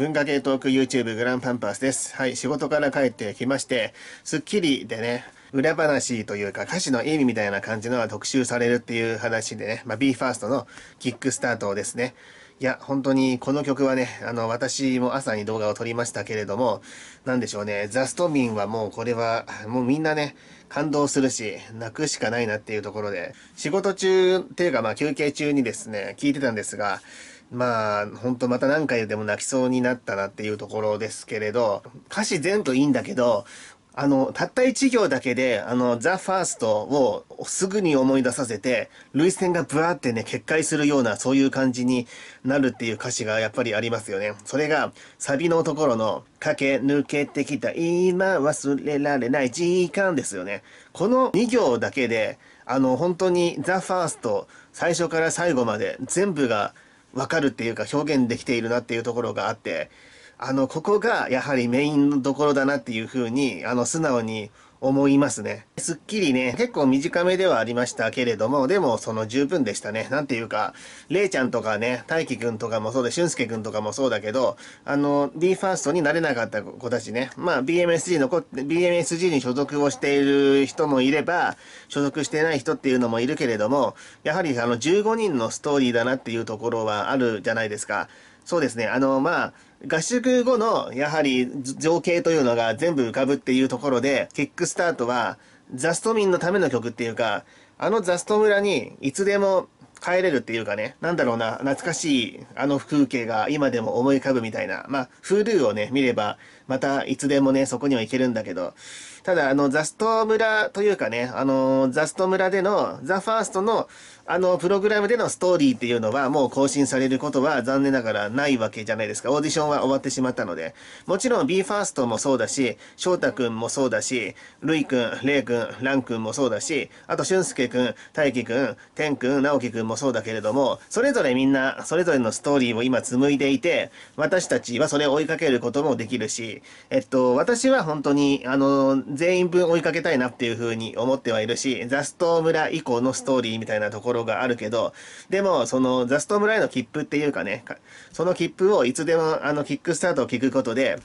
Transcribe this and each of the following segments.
文化系トーク YouTube グランパンパスです。はい、仕事から帰ってきまして、スッキリでね、裏話というか歌詞の意味みたいな感じのが特集されるっていう話でね、まあ、BE:FIRST のキックスタートですね。いや、本当にこの曲はね、あの、私も朝に動画を撮りましたけれども、なんでしょうね、ザストミンはもうこれは、もうみんなね、感動するし、泣くしかないなっていうところで、仕事中っていうかまあ休憩中にですね、聞いてたんですが、まあ、ほんとまた何回でも泣きそうになったなっていうところですけれど、歌詞全部いいんだけど、あの、たった一行だけで、あの、ザ・ファーストをすぐに思い出させて、涙腺がブワーってね、決壊するような、そういう感じになるっていう歌詞がやっぱりありますよね。それが、サビのところの、駆け抜けてきた今忘れられない時間ですよね。この二行だけで、あの、本当にザ・ファースト、最初から最後まで全部が分かるっていうか表現できているなっていうところがあってあのここがやはりメインのところだなっていうふうにあの素直に思いますね。すっきりね、結構短めではありましたけれども、でもその十分でしたね。なんていうか、れいちゃんとかね、大輝くんとかもそうで、俊介くんとかもそうだけど、あの、BE:FIRST になれなかった子たちね、まあ BMSG のっ BMSG に所属をしている人もいれば、所属してない人っていうのもいるけれども、やはりあの15人のストーリーだなっていうところはあるじゃないですか。そうですね。あの、まあ、合宿後の、やはり、情景というのが全部浮かぶっていうところで、キックスタートは、ザストミンのための曲っていうか、あのザスト村に、いつでも帰れるっていうかね、なんだろうな、懐かしい、あの風景が今でも思い浮かぶみたいな。まあ、Hulu をね、見れば、またいつでもね、そこには行けるんだけど、ただ、あの、ザスト村というかね、あの、ザスト村での、ザファーストのあの、プログラムでのストーリーっていうのはもう更新されることは残念ながらないわけじゃないですか。オーディションは終わってしまったので。もちろん BE:FIRST もそうだし、翔太くんもそうだし、るいくん、れいくん、ランくんもそうだし、あと俊介くん、大輝くん、天くん、直樹くんもそうだけれども、それぞれみんな、それぞれのストーリーを今紡いでいて、私たちはそれを追いかけることもできるし、えっと、私は本当に、あの、全員分追いかけたいなっていうふうに思ってはいるし、ザスト村以降のストーリーみたいなところろがあるけど、でも、その、ザストームライの切符っていうかね、その切符をいつでも、あの、キックスタートを聞くことで、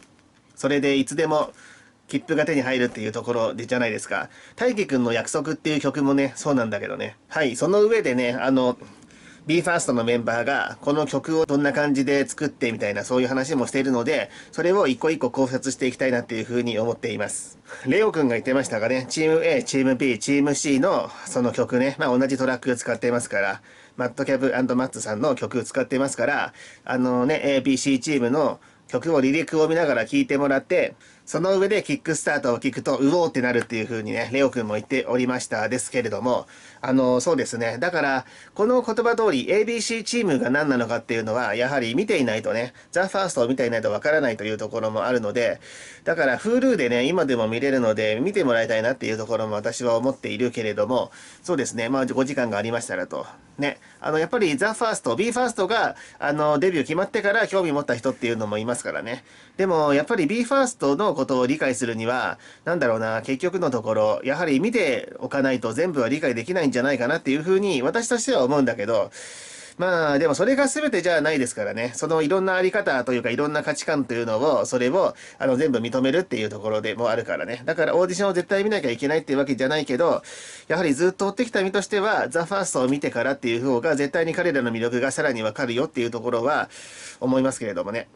それでいつでも、切符が手に入るっていうところでじゃないですか。大輝くんの約束っていう曲もね、そうなんだけどね。はい、その上でね、あの、BE:FIRST のメンバーがこの曲をどんな感じで作ってみたいなそういう話もしているので、それを一個一個考察していきたいなっていうふうに思っています。レオくんが言ってましたがね、チーム A、チーム B、チーム C のその曲ね、まあ同じトラック使ってますから、マットキャブマッツさんの曲使ってますから、あのね、ABC チームの曲を離陸を見ながら聴いてもらって、その上でキックスタートを聞くと、うおーってなるっていう風にね、レオ君も言っておりましたですけれども、あの、そうですね。だから、この言葉通り ABC チームが何なのかっていうのは、やはり見ていないとね、ザ・ファーストを見ていないとわからないというところもあるので、だから Hulu でね、今でも見れるので、見てもらいたいなっていうところも私は思っているけれども、そうですね。まあ、5時間がありましたらと。ね。あの、やっぱりザ・ファースト、B ファーストが、あの、デビュー決まってから興味持った人っていうのもいますからね。でも、やっぱり BE:FIRST のことを理解するには、何だろうな、結局のところ、やはり見ておかないと全部は理解できないんじゃないかなっていうふうに、私としては思うんだけど、まあ、でもそれが全てじゃないですからね。そのいろんなあり方というかいろんな価値観というのを、それを、あの、全部認めるっていうところでもあるからね。だからオーディションを絶対見なきゃいけないっていうわけじゃないけど、やはりずっと追ってきた身としては、ザ・ファーストを見てからっていう方が絶対に彼らの魅力がさらにわかるよっていうところは思いますけれどもね。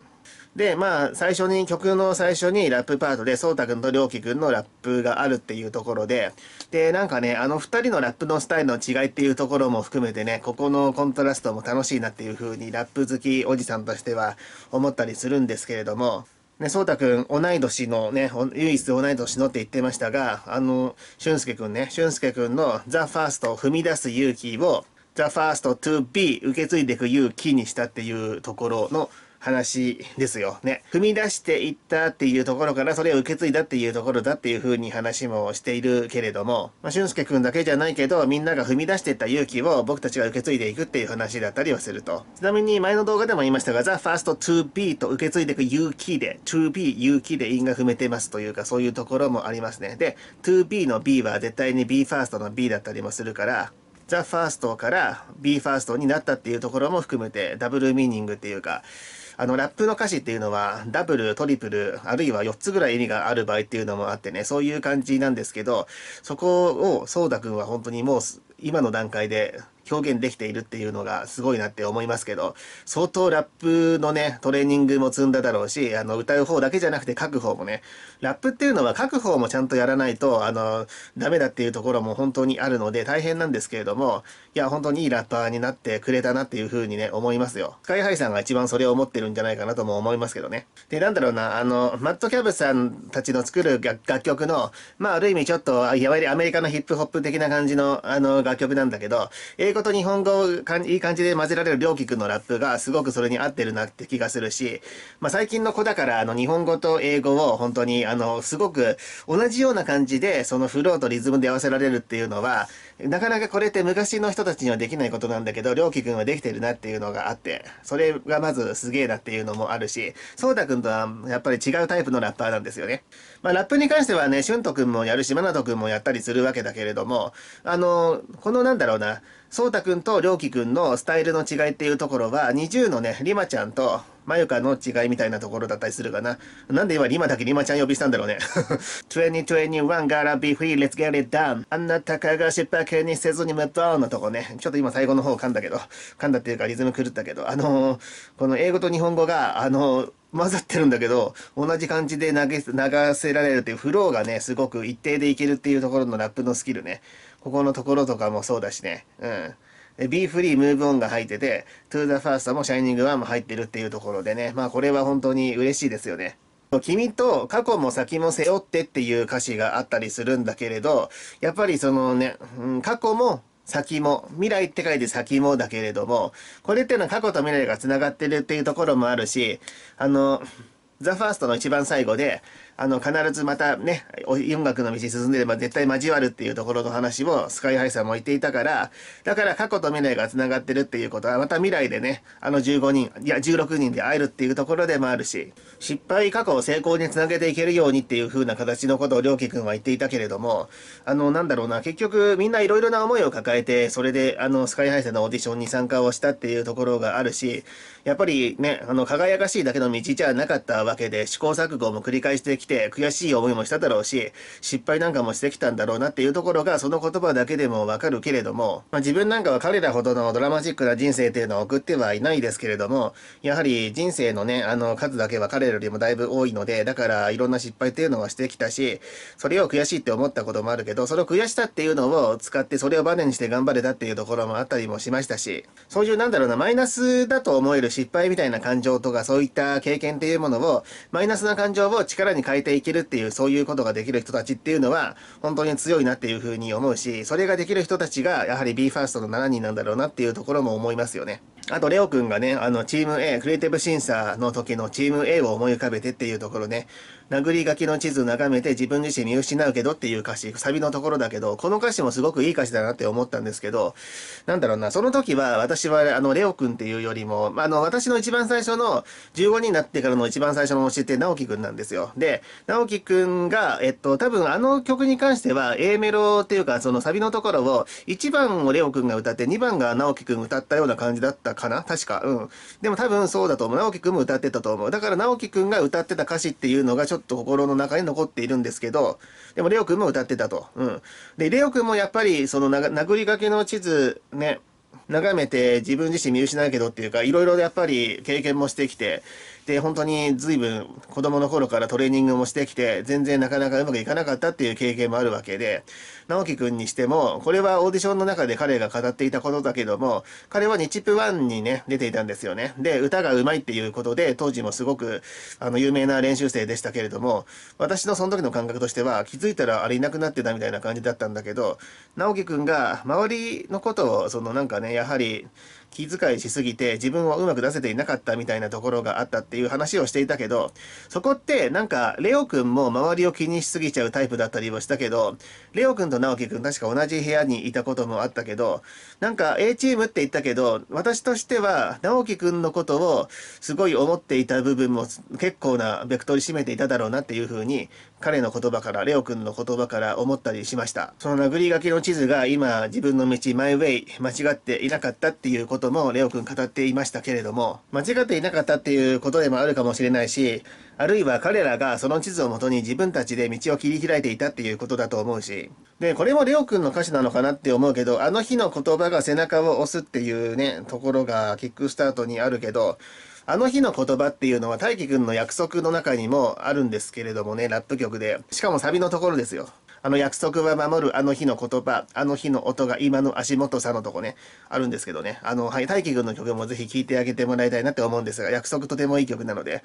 で、まあ、最初に、曲の最初にラップパートで、そうたくんとりょうきくんのラップがあるっていうところで、で、なんかね、あの二人のラップのスタイルの違いっていうところも含めてね、ここのコントラストも楽しいなっていうふうに、ラップ好きおじさんとしては思ったりするんですけれども、ね、そうたくん、同い年のね、唯一同い年のって言ってましたが、あの、俊介くんね、俊介くんのザ・ファーストを踏み出す勇気を、ザ・ファースト to be 受け継いでいく勇気にしたっていうところの話ですよね。踏み出していったっていうところから、それを受け継いだっていうところだっていうふうに話もしているけれども、まあ、俊介くんだけじゃないけど、みんなが踏み出していった勇気を僕たちが受け継いでいくっていう話だったりはすると。ちなみに前の動画でも言いましたが、The First to Be と受け継いでいく勇気で、To Be 勇気で因が踏めてますというか、そういうところもありますね。で、To Be の B は絶対に B First の B だったりもするから、ザ・ファーストから B ファーストになったっていうところも含めてダブルミーニングっていうか、あの、ラップの歌詞っていうのは、ダブル、トリプル、あるいは4つぐらい意味がある場合っていうのもあってね、そういう感じなんですけど、そこを、そうだくんは本当にもう、今の段階で表現できているっていうのがすごいなって思いますけど、相当ラップのね、トレーニングも積んだだろうし、あの、歌う方だけじゃなくて書く方もね、ラップっていうのは書く方もちゃんとやらないと、あの、ダメだっていうところも本当にあるので大変なんですけれども、いや、本当にいいラッパーになってくれたなっていうふうにね、思いますよ。スカイハイさんが一番それを思ってるんじゃないかなとも思いますけどね。で、なんだろうな、あの、マットキャブさんたちの作る楽曲の、まあ、ある意味ちょっと、いわゆるアメリカのヒップホップ的な感じの、あの、楽曲なんだけど、英語語と日本語をいい感じで混ぜられるりょくんのラップがすごくそれに合ってるなって気がするし、まあ、最近の子だからあの日本語と英語を本当にあのすごく同じような感じでそのフローとリズムで合わせられるっていうのは、なかなかこれって昔の人たちにはできないことなんだけど、りょうきくんはできてるなっていうのがあって、それがまずすげえなっていうのもあるし、そうたくんとはやっぱり違うタイプのラッパーなんですよね。まあ、ラップに関してはね、しゅんくんもやるし、まなとくんもやったりするわけだけれども、あの、このなんだろうな、そうたくんとりょうきくんのスタイルの違いっていうところは、二重のね、りまちゃんとまゆかの違いみたいなところだったりするかな。なんで今リマだけリマちゃん呼びしたんだろうね。2021 gotta be free, let's get it done. あんなたかが失敗にせずにムッドオのとこね。ちょっと今最後の方噛んだけど、噛んだっていうかリズム狂ったけど、あのー、この英語と日本語が、あのー、混ざってるんだけど、同じ感じで投げ、流せられるっていうフローがね、すごく一定でいけるっていうところのラップのスキルね。ここのところとかもそうだしね。うん。B フリー、ムーブオンが入ってて、トゥーザファーストもシャイニングワンも入ってるっていうところでね。まあこれは本当に嬉しいですよね。君と過去も先も背負ってっていう歌詞があったりするんだけれど、やっぱりそのね、うん、過去も先も、未来って書いて先もだけれども、これっていうのは過去と未来が繋がってるっていうところもあるし、あの、ザ・ファーストの一番最後で、あの、必ずまたね、音楽の道進んでれば絶対交わるっていうところの話をスカイハイさんも言っていたから、だから過去と未来が繋がってるっていうことは、また未来でね、あの15人、いや16人で会えるっていうところでもあるし、失敗過去を成功につなげていけるようにっていう風な形のことをりょうきくんは言っていたけれども、あの、なんだろうな、結局みんないろいろな思いを抱えて、それであの、スカイハイさんのオーディションに参加をしたっていうところがあるし、やっぱりね、あの、輝かしいだけの道じゃなかったわけで試行錯誤も繰り返してきて悔しい思いもしただろうし失敗なんかもしてきたんだろうなっていうところがその言葉だけでもわかるけれども、まあ、自分なんかは彼らほどのドラマチックな人生っていうのを送ってはいないですけれどもやはり人生のねあの数だけは彼らよりもだいぶ多いのでだからいろんな失敗っていうのはしてきたしそれを悔しいって思ったこともあるけどその悔しさっていうのを使ってそれをバネにして頑張れたっていうところもあったりもしましたしそういうなんだろうなマイナスだと思える失敗みたいな感情とかそういった経験っていうものをマイナスな感情を力に変えていけるっていう、そういうことができる人たちっていうのは、本当に強いなっていうふうに思うし、それができる人たちが、やはり BE:FIRST の7人なんだろうなっていうところも思いますよね。あと、レオくんがね、あの、チーム A、クリエイティブ審査の時のチーム A を思い浮かべてっていうところね、殴り書きの地図眺めて自分自身見失うけどっていう歌詞、サビのところだけど、この歌詞もすごくいい歌詞だなって思ったんですけど、なんだろうな、その時は私は、あの、レオくんっていうよりも、あの、私の一番最初の、15になってからの一番最初の推しって直樹くんなんですよ。で、直樹くんが、えっと、多分あの曲に関しては、A メロっていうか、そのサビのところを、1番をレオくんが歌って、2番が直樹くん歌ったような感じだったかな確か。うん。でも多分そうだと思う。直樹くんも歌ってたと思う。だから直樹くんが歌ってた歌詞っていうのがちょっと心の中に残っているんですけど、でもレオくんも歌ってたと。うん。で、レオくんもやっぱり、その殴りがけの地図、ね、眺めて自分自身見失うけどっていうか、いろいろやっぱり経験もしてきて、で、本当に随分子供の頃からトレーニングもしてきて、全然なかなかうまくいかなかったっていう経験もあるわけで、直樹くんにしても、これはオーディションの中で彼が語っていたことだけども、彼は日プ1にね、出ていたんですよね。で、歌が上手いっていうことで、当時もすごく、あの、有名な練習生でしたけれども、私のその時の感覚としては、気づいたらあれいなくなってたみたいな感じだったんだけど、直樹くんが周りのことを、そのなんかね、やはり、気遣いしすぎて自分をうまく出せていなかったみたいなところがあったっていう話をしていたけど、そこってなんか、レオくんも周りを気にしすぎちゃうタイプだったりもしたけど、レオくんと直樹くん確か同じ部屋にいたこともあったけど、なんか A チームって言ったけど、私としては直樹くんのことをすごい思っていた部分も結構なベクトル占めていただろうなっていうふうに彼の言葉から、レオ君の言葉から思ったりしました。その殴り書きの地図が今自分の道、マイウェイ、間違っていなかったっていうこともレオ君語っていましたけれども、間違っていなかったっていうことでもあるかもしれないし、あるいは彼らがその地図をもとに自分たちで道を切り開いていたっていうことだと思うし。で、これもレオくんの歌詞なのかなって思うけど、あの日の言葉が背中を押すっていうね、ところがキックスタートにあるけど、あの日の言葉っていうのは大輝くんの約束の中にもあるんですけれどもね、ラップ曲で。しかもサビのところですよ。あの約束は守るあの日の言葉、あの日の音が今の足元さのとこね、あるんですけどね。あの、はい、大輝くんの曲もぜひ聴いてあげてもらいたいなって思うんですが、約束とてもいい曲なので。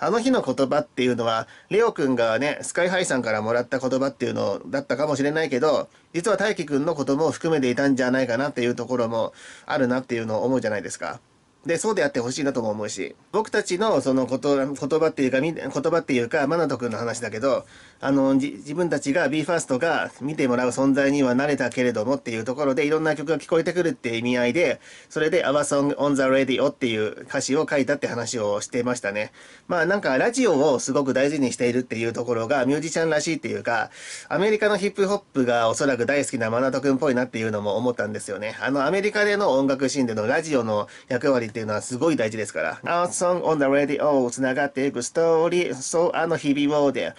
あの日の言葉っていうのは、レオくんがね、スカイハイさんからもらった言葉っていうのだったかもしれないけど、実は大輝くんのことも含めていたんじゃないかなっていうところもあるなっていうのを思うじゃないですか。で、そうであってほしいなとも思うし、僕たちのその言葉っていうか、言葉っていうか、マナト君の話だけど、あの、自分たちが BE:FIRST が見てもらう存在には慣れたけれどもっていうところで、いろんな曲が聞こえてくるっていう意味合いで、それで Our Song on the Radio っていう歌詞を書いたって話をしてましたね。まあなんかラジオをすごく大事にしているっていうところがミュージシャンらしいっていうか、アメリカのヒップホップがおそらく大好きなマナト君っぽいなっていうのも思ったんですよね。あの、アメリカでの音楽シーンでのラジオの役割っていうのはすごい大事ですから。Our song on the radio つながっていくストーリー、そうあの日々をで、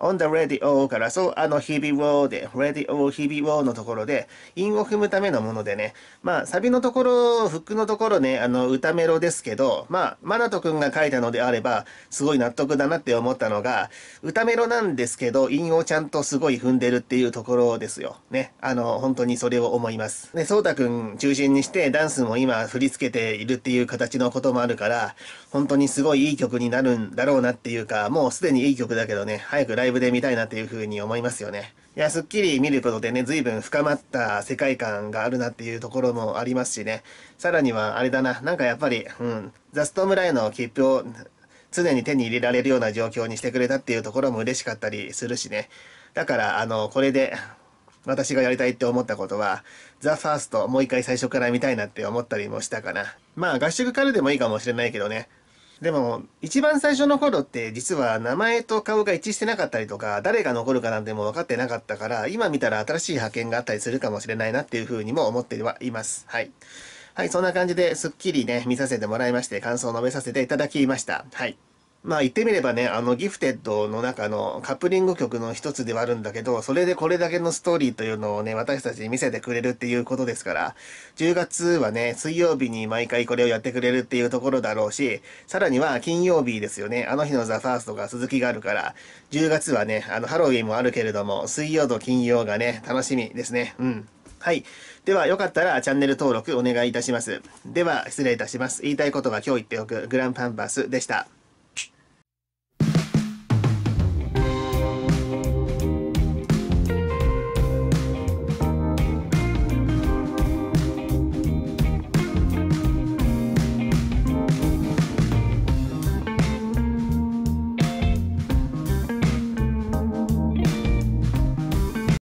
on the radio から、そう、あの、日々ーで、radio 日々ーのところで、韻を踏むためのものでね、まあ、サビのところ、フックのところね、あの、歌メロですけど、まあ、マナト君が書いたのであれば、すごい納得だなって思ったのが、歌メロなんですけど、韻をちゃんとすごい踏んでるっていうところですよ。ね。あの、本当にそれを思います。で、そうたくん中心にして、ダンスも今振り付けているっていう形のこともあるから、本当にすごいいい曲になるんだろうなっていうか、もうすでにいい曲だけどね、早くライブイブで見たいなっていうふうに思いますよね。いや、スッキリ見ることでね、随分深まった世界観があるなっていうところもありますしね。さらには、あれだな、なんかやっぱり、うん、ザスト村への切符を常に手に入れられるような状況にしてくれたっていうところも嬉しかったりするしね。だから、あの、これで、私がやりたいって思ったことは、ザ・ファースト、もう一回最初から見たいなって思ったりもしたかな。まあ、合宿からでもいいかもしれないけどね。でも、一番最初の頃って実は名前と顔が一致してなかったりとか、誰が残るかなんても分かってなかったから、今見たら新しい派遣があったりするかもしれないなっていうふうにも思ってはいます。はい。はい、そんな感じで、すっきりね、見させてもらいまして、感想を述べさせていただきました。はい。まあ言ってみればね、あのギフテッドの中のカップリング曲の一つではあるんだけど、それでこれだけのストーリーというのをね、私たちに見せてくれるっていうことですから、10月はね、水曜日に毎回これをやってくれるっていうところだろうし、さらには金曜日ですよね、あの日のザ・ファーストが続きがあるから、10月はね、あのハロウィンもあるけれども、水曜と金曜がね、楽しみですね。うん。はい。では、よかったらチャンネル登録お願いいたします。では、失礼いたします。言いたいことが今日言っておく、グランパンバスでした。